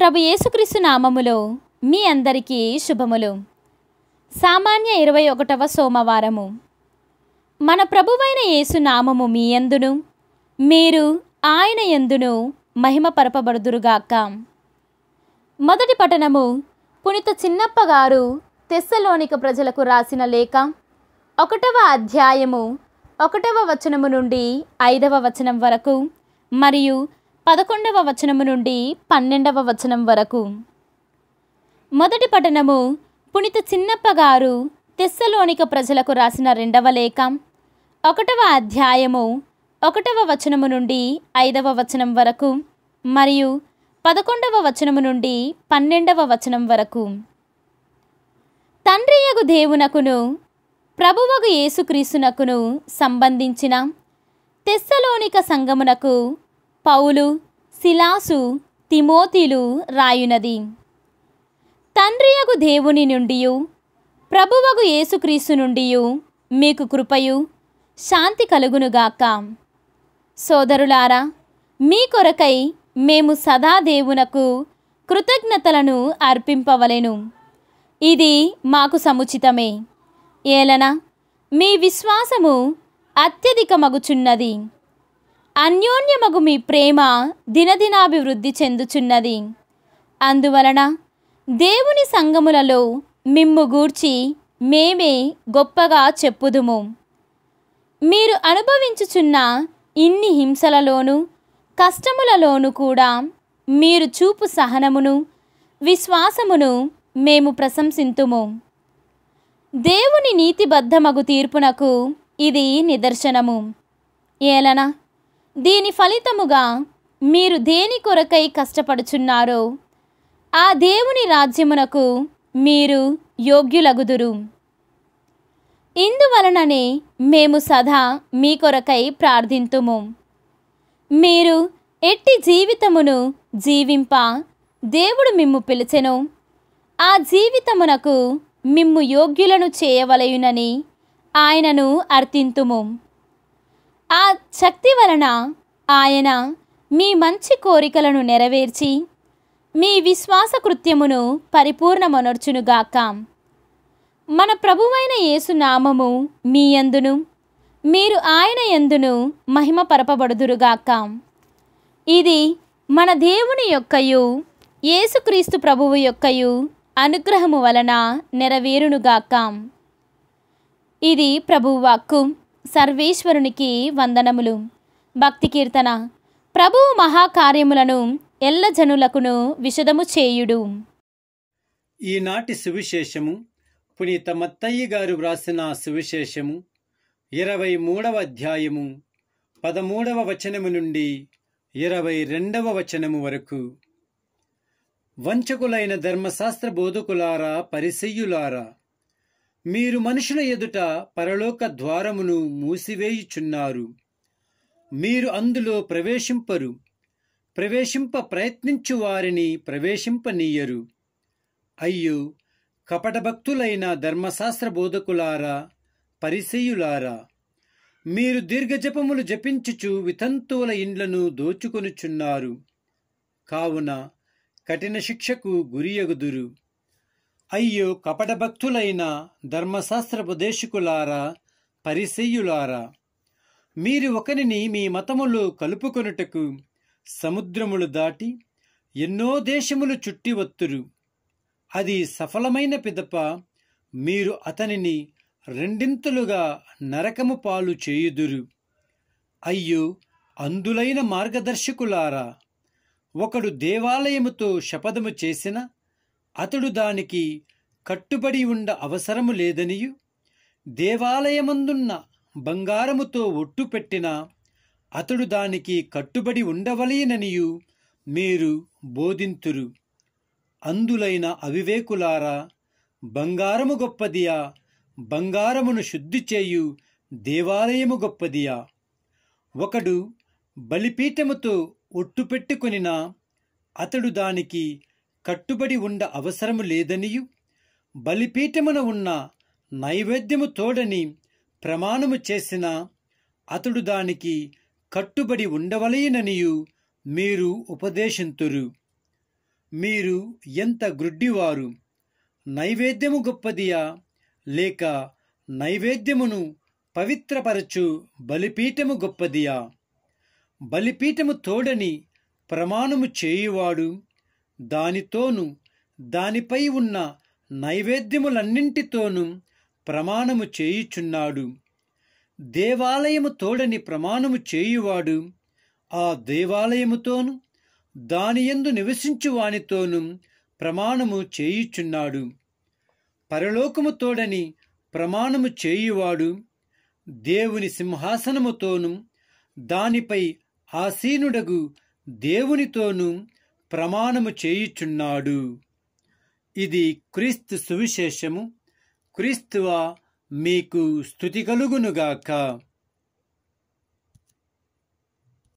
ప్రభు యేసుక్రీస్తు నామములో మీ అందరికీ శుభములు సామాన్య ఇరవై ఒకటవ సోమవారము మన ప్రభువైన యేసు నామము మీ అందును మీరు ఆయన ఎందును మహిమపరపబడుదురుగాక మొదటి పఠనము పునిత చిన్నప్పగారు తెస్సలోనిక ప్రజలకు రాసిన లేఖ ఒకటవ అధ్యాయము ఒకటవ వచనము నుండి ఐదవ వచనం వరకు మరియు పదకొండవ వచనము నుండి పన్నెండవ వచనం వరకు మొదటి పఠనము పునిత చిన్నప్ప గారు తెస్సలోనిక ప్రజలకు రాసిన రెండవ లేఖ ఒకటవ అధ్యాయము ఒకటవ వచనము నుండి ఐదవ వచనం వరకు మరియు పదకొండవ వచనము నుండి పన్నెండవ వచనం వరకు తండ్రియగు దేవునకును ప్రభువగు యేసుక్రీసునకును సంబంధించిన తెస్సలోనిక సంగమునకు పౌలు శిలాసు తిమోతిలు రాయునది తండ్రియగు దేవుని నుండి ప్రభువగు యేసుక్రీస్తు నుండి మీకు కృపయు శాంతి కలుగునుగాక సోదరులారా మీ కొరకై మేము సదా దేవునకు కృతజ్ఞతలను అర్పింపవలెను ఇది మాకు సముచితమే ఏలన మీ విశ్వాసము అత్యధికమగుచున్నది అన్యోన్యమగు మీ ప్రేమ దినదినాభివృద్ధి చెందుచున్నది అందువలన దేవుని సంగములలో మిమ్ము గూర్చి మేమే గొప్పగా చెప్పుదుము మీరు అనుభవించుచున్న ఇన్ని హింసలలోనూ కష్టములలోనూ కూడా మీరు చూపు సహనమును విశ్వాసమును మేము ప్రశంసింతుము దేవుని నీతిబద్ధమగు తీర్పునకు ఇది నిదర్శనము ఏలనా దీని ఫలితముగా మీరు దేని కొరకై కష్టపడుచున్నారో ఆ దేవుని రాజ్యమునకు మీరు యోగ్యులగుదురు ఇందువలననే మేము సదా మీ కొరకై ప్రార్థింతుము మీరు ఎట్టి జీవితమును జీవింప దేవుడు మిమ్ము పిలిచెను ఆ జీవితమునకు మిమ్ము యోగ్యులను చేయవలయునని ఆయనను అర్థింతుము ఆ శక్తి వలన ఆయన మీ మంచి కోరికలను నెరవేర్చి మీ విశ్వాస కృత్యమును పరిపూర్ణమనర్చునుగాక మన ప్రభువైన యేసు నామము మీ యందును మీరు ఆయన యందును మహిమపరపబడుదురుగాక ఇది మన దేవుని యొక్కయు యేసుక్రీస్తు ప్రభువు యొక్కయు అనుగ్రహము వలన నెరవేరునుగాక ఇది ప్రభువాక్కు సర్వేశ్వరునికి వందనములు భక్తి కీర్తన ప్రభువు మహాకార్యములను ఎల్ల జనులకును విషదము చేయుడు ఈనాటి సువిశేషము పునీత మత్తయ్య గారు వ్రాసిన సువిశేషము ఇరవై మూడవ అధ్యాయము పదమూడవ వచనము నుండి ఇరవై రెండవ వచనము వరకు వంచకులైన ధర్మశాస్త్ర బోధకులారా పరిసెయ్యులారా మీరు మనుషుల ఎదుట పరలోక ద్వారమును మూసివేయుచున్నారు మీరు అందులో ప్రవేశింపరు ప్రవేశింప ప్రయత్నించు వారిని ప్రవేశింపనీయరు అయ్యో కపటభక్తులైన ధర్మశాస్త్ర బోధకులారా పరిసయులారా మీరు దీర్ఘజపములు జపించుచు వితంతువుల ఇండ్లను దోచుకొనుచున్నారు కావున కఠిన శిక్షకు గురియగుదురు అయ్యో కపటభక్తులైన ధర్మశాస్త్రపదేశకులారా పరిసెయ్యులారా మీరు ఒకరిని మీ మతములు కలుపుకొనుటకు సముద్రములు దాటి ఎన్నో దేశములు చుట్టి వత్తురు అది సఫలమైన పిదప మీరు అతనిని రెండింతలుగా నరకము పాలు చేయుదురు అయ్యో అందులైన మార్గదర్శకులారా ఒకడు దేవాలయముతో శపథము చేసిన అతడు దానికి కట్టుబడి ఉండ అవసరము లేదనియు దేవాలయమందున్న బంగారముతో ఒట్టు పెట్టినా అతడు దానికి కట్టుబడి ఉండవలేననియు మీరు బోధింతురు అందులైన అవివేకులారా బంగారము గొప్పదియా బంగారమును శుద్ధి చేయు దేవాలయము గొప్పదియా ఒకడు బలిపీఠముతో ఒట్టు పెట్టుకునినా అతడు దానికి కట్టుబడి ఉండ అవసరము లేదనియు బలిపీఠమున ఉన్న నైవేద్యము తోడని ప్రమాణము చేసిన అతడు దానికి కట్టుబడి ఉండవలయననియు మీరు ఉపదేశింతురు మీరు ఎంత గ్రుడ్డివారు నైవేద్యము గొప్పదియా లేక నైవేద్యమును పవిత్రపరచు బలిపీఠము గొప్పదియా బలిపీఠము తోడని ప్రమాణము చేయువాడు దానితోను దానిపై ఉన్న నైవేద్యములన్నింటితోనూ ప్రమాణము చేయుచున్నాడు దేవాలయము తోడని ప్రమాణము చేయువాడు ఆ దేవాలయముతోను దానియందు నివసించువానితోనూ ప్రమాణము చేయుచున్నాడు పరలోకము తోడని ప్రమాణము చేయువాడు దేవుని సింహాసనముతోనూ దానిపై ఆసీనుడగు దేవునితోనూ ప్రమాణము చేయుచున్నాడు ఇది క్రీస్తు సువిశేషము క్రీస్తువా మీకు స్థుతి కలుగునుగాక